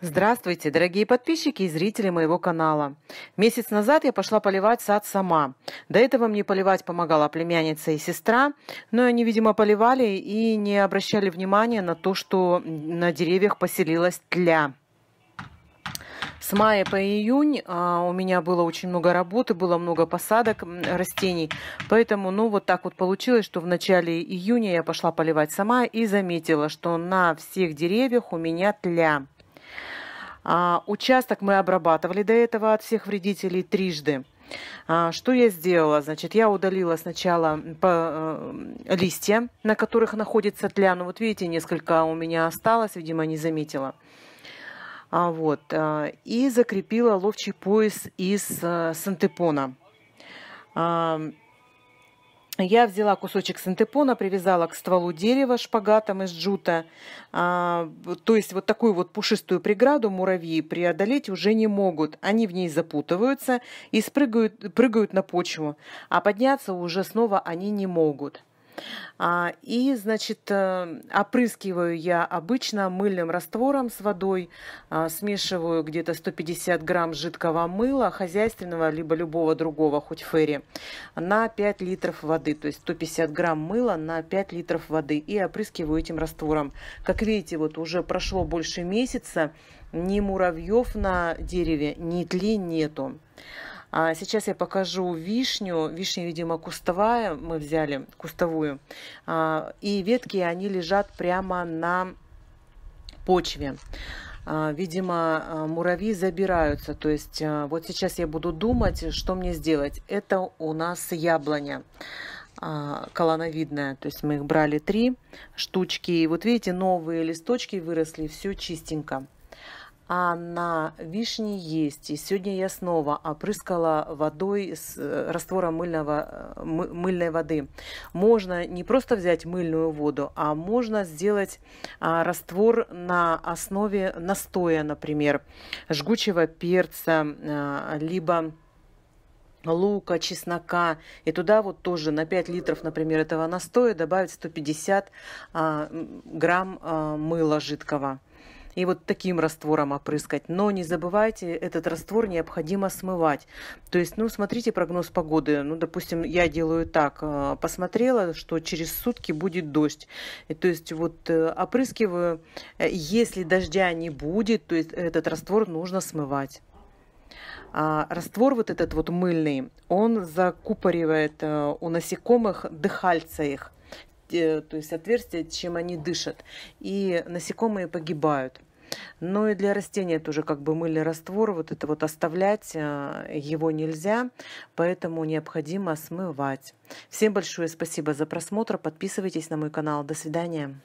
Здравствуйте, дорогие подписчики и зрители моего канала. Месяц назад я пошла поливать сад сама. До этого мне поливать помогала племянница и сестра, но они, видимо, поливали и не обращали внимания на то, что на деревьях поселилась тля. С мая по июнь а, у меня было очень много работы, было много посадок растений. Поэтому, ну, вот так вот получилось, что в начале июня я пошла поливать сама и заметила, что на всех деревьях у меня тля. А, участок мы обрабатывали до этого от всех вредителей трижды. А, что я сделала? Значит, я удалила сначала э, листья, на которых находится тля. Ну, вот видите, несколько у меня осталось, видимо, не заметила. А, вот. Э, и закрепила ловчий пояс из э, сантепона. А, я взяла кусочек синтепона, привязала к стволу дерева шпагатом из джута. А, то есть вот такую вот пушистую преграду муравьи преодолеть уже не могут. Они в ней запутываются и спрыгают, прыгают на почву, а подняться уже снова они не могут. А, и, значит, э, опрыскиваю я обычно мыльным раствором с водой, а, смешиваю где-то 150 грамм жидкого мыла, хозяйственного, либо любого другого, хоть ферри, на 5 литров воды. То есть 150 грамм мыла на 5 литров воды и опрыскиваю этим раствором. Как видите, вот уже прошло больше месяца, ни муравьев на дереве, ни тли нету. А сейчас я покажу вишню. Вишня, видимо, кустовая мы взяли, кустовую. А, и ветки, они лежат прямо на почве. А, видимо, а, муравьи забираются. То есть а, вот сейчас я буду думать, что мне сделать. Это у нас яблоня а, колоновидная. То есть мы их брали три штучки. И вот видите, новые листочки выросли, все чистенько а на вишне есть. И сегодня я снова опрыскала водой с э, раствором мыльного, э, мыльной воды. Можно не просто взять мыльную воду, а можно сделать а, раствор на основе настоя, например, жгучего перца, э, либо лука, чеснока. И туда вот тоже на 5 литров, например, этого настоя добавить 150 а, грамм а, мыла жидкого и вот таким раствором опрыскать. Но не забывайте, этот раствор необходимо смывать. То есть, ну, смотрите прогноз погоды. Ну, допустим, я делаю так. Э, посмотрела, что через сутки будет дождь. И, то есть, вот э, опрыскиваю. Э, если дождя не будет, то есть этот раствор нужно смывать. А раствор вот этот вот мыльный, он закупоривает у насекомых дыхальца их. Э, то есть отверстия, чем они дышат. И насекомые погибают. Но и для растения тоже как бы мыльный раствор, вот это вот оставлять э, его нельзя, поэтому необходимо смывать. Всем большое спасибо за просмотр, подписывайтесь на мой канал, до свидания.